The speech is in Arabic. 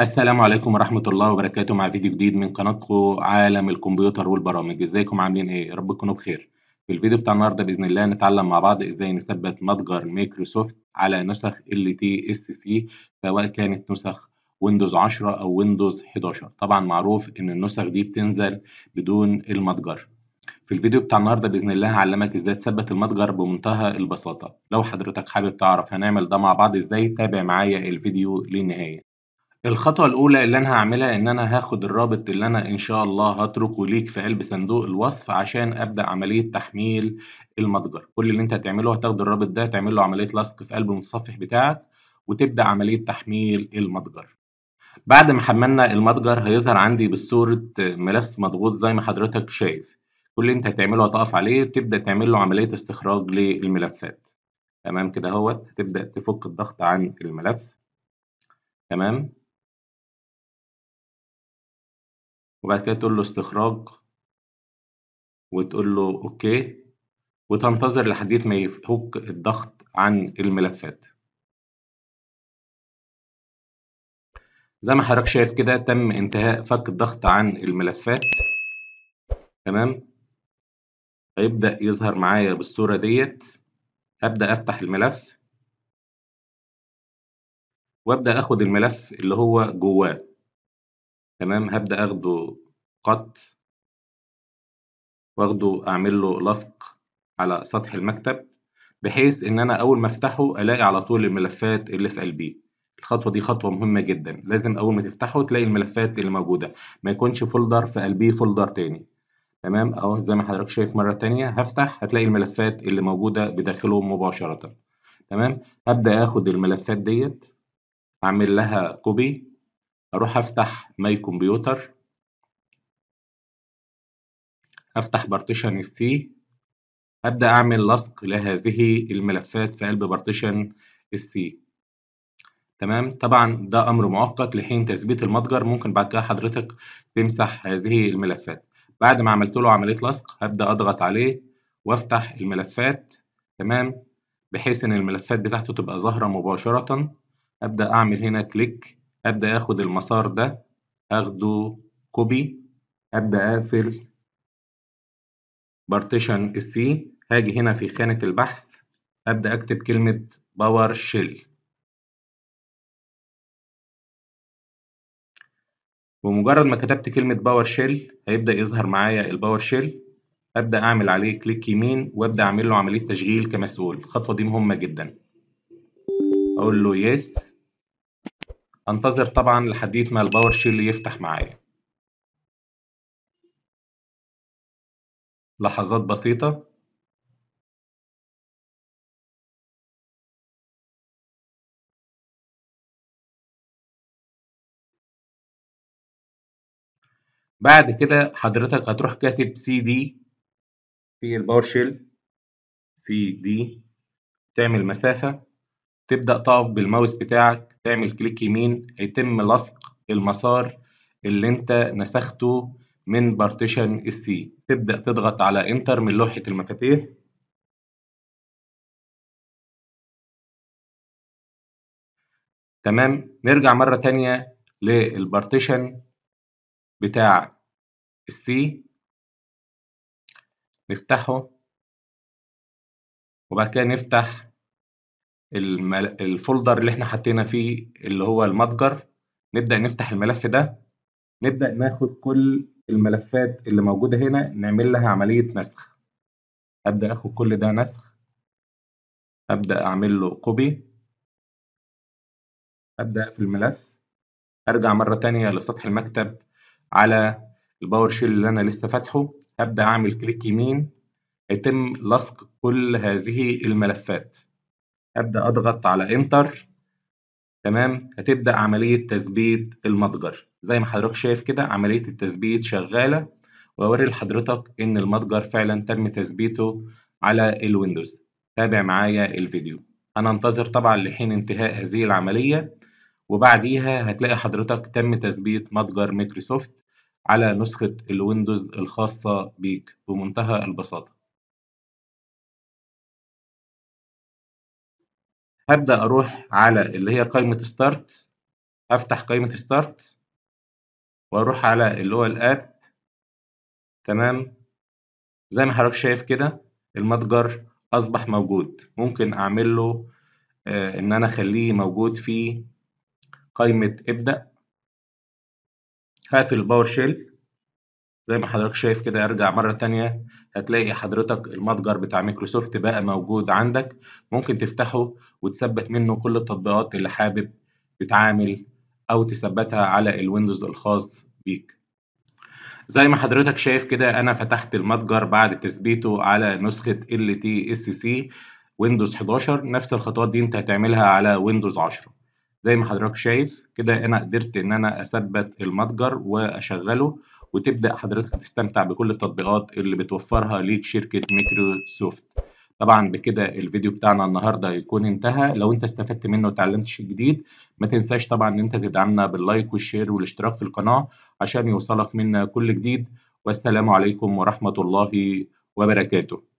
السلام عليكم ورحمة الله وبركاته مع فيديو جديد من قناتكم عالم الكمبيوتر والبرامج ازيكم عاملين ايه رب تكونوا بخير في الفيديو بتاع النهارده باذن الله نتعلم مع بعض ازاي نثبت متجر مايكروسوفت على نسخ ال تي اس سي سواء كانت نسخ ويندوز 10 او ويندوز 11 طبعا معروف ان النسخ دي بتنزل بدون المتجر في الفيديو بتاع النهارده باذن الله هعلمك ازاي تثبت المتجر بمنتهى البساطه لو حضرتك حابب تعرف هنعمل ده مع بعض ازاي تابع معايا الفيديو للنهايه الخطوة الأولى اللي أنا هعملها إن أنا هاخد الرابط اللي أنا إن شاء الله هتركه ليك في قلب صندوق الوصف عشان أبدأ عملية تحميل المتجر، كل اللي أنت هتعمله هتاخد الرابط ده تعمل له عملية لصق في قلب المتصفح بتاعك وتبدأ عملية تحميل المتجر. بعد ما حملنا المتجر هيظهر عندي بصورة ملف مضغوط زي ما حضرتك شايف، كل اللي أنت هتعمله هتقف عليه تبدأ تعمل له عملية استخراج للملفات. تمام كده أهوت تبدأ تفك الضغط عن الملف. تمام وبعد كده تقول له استخراج وتقول له اوكي وتنتظر لحد ما يفك الضغط عن الملفات زي ما حضرتك شايف كده تم انتهاء فك الضغط عن الملفات تمام هيبدأ يظهر معايا بالصورة ديت هبدأ أفتح الملف وأبدأ أخد الملف اللي هو جواه تمام هبدأ أخده قط واخده أعمل له لصق على سطح المكتب بحيث إن أنا أول ما أفتحه ألاقي على طول الملفات اللي في قلبي الخطوة دي خطوة مهمة جدا لازم أول ما تفتحه تلاقي الملفات اللي موجودة ما يكونش فولدر في قلبي فولدر تاني تمام أهو زي ما حضرتك شايف مرة تانية هفتح هتلاقي الملفات اللي موجودة بداخله مباشرة تمام هبدأ آخد الملفات ديت أعمل لها كوبي اروح افتح ماي كمبيوتر افتح بارتيشن اس تي ابدا اعمل لصق لهذه الملفات في قلب بارتيشن اس سي تمام طبعا ده امر مؤقت لحين تثبيت المتجر ممكن بعد كده حضرتك تمسح هذه الملفات بعد ما عملت له عمليه لصق هبدا اضغط عليه وافتح الملفات تمام بحيث ان الملفات بتاعته تبقى ظاهره مباشره ابدا اعمل هنا كليك أبدأ أخد المسار ده أخده كوبي أبدأ أقفل بارتيشن السي هاجي هنا في خانة البحث أبدأ أكتب كلمة باور شيل بمجرد ما كتبت كلمة باور شيل هيبدأ يظهر معايا الباور شيل أبدأ أعمل عليه كليك يمين وأبدأ أعمل له عملية تشغيل كمسؤول الخطوة دي مهمة جدا أقول له يس انتظر طبعا لحديت ما الباور شيل يفتح معايا لحظات بسيطة بعد كده حضرتك هتروح كاتب سي دي في الباور شيل سي دي تعمل مسافة تبدأ تقف بالماوس بتاعك تعمل كليك يمين يتم لصق المسار اللي انت نسخته من بارتيشن السي تبدأ تضغط على انتر من لوحة المفاتيح تمام نرجع مرة تانية للبارتيشن بتاع السي نفتحه وبعد كده نفتح الفولدر اللي احنا حطينا فيه اللي هو المتجر نبدأ نفتح الملف ده نبدأ ناخد كل الملفات اللي موجودة هنا نعمل لها عملية نسخ أبدأ أخد كل ده نسخ أبدأ أعمل له كوبي أبدأ في الملف أرجع مرة تانية لسطح المكتب على الباور شيل اللي أنا لسه فاتحه أبدأ أعمل كليك يمين يتم لصق كل هذه الملفات ابدا اضغط على انتر تمام هتبدا عمليه تثبيت المتجر زي ما حضرتك شايف كده عمليه التثبيت شغاله واوري لحضرتك ان المتجر فعلا تم تثبيته على الويندوز تابع معايا الفيديو هننتظر طبعا لحين انتهاء هذه العمليه وبعديها هتلاقي حضرتك تم تثبيت متجر مايكروسوفت على نسخه الويندوز الخاصه بيك بمنتهى البساطه هبدأ أروح على اللي هي قائمة ستارت أفتح قائمة ستارت وأروح على اللي هو الآب تمام زي ما حضرتك شايف كده المتجر أصبح موجود ممكن أعمل له آه إن أنا أخليه موجود في قائمة ابدأ هقفل الباور شيل زي ما حضرتك شايف كده ارجع مرة تانية هتلاقي حضرتك المتجر بتاع مايكروسوفت بقى موجود عندك ممكن تفتحه وتثبت منه كل التطبيقات اللي حابب تتعامل أو تثبتها على الويندوز الخاص بيك زي ما حضرتك شايف كده أنا فتحت المتجر بعد تثبيته على نسخة LTSC ويندوز 11 نفس الخطوات دي أنت هتعملها على ويندوز 10 زي ما حضرتك شايف كده أنا قدرت إن أنا أثبت المتجر وأشغله وتبدا حضرتك تستمتع بكل التطبيقات اللي بتوفرها ليك شركه مايكروسوفت طبعا بكده الفيديو بتاعنا النهارده يكون انتهى لو انت استفدت منه وتعلمت شيء جديد ما تنساش طبعا ان انت تدعمنا باللايك والشير والاشتراك في القناه عشان يوصلك منا كل جديد والسلام عليكم ورحمه الله وبركاته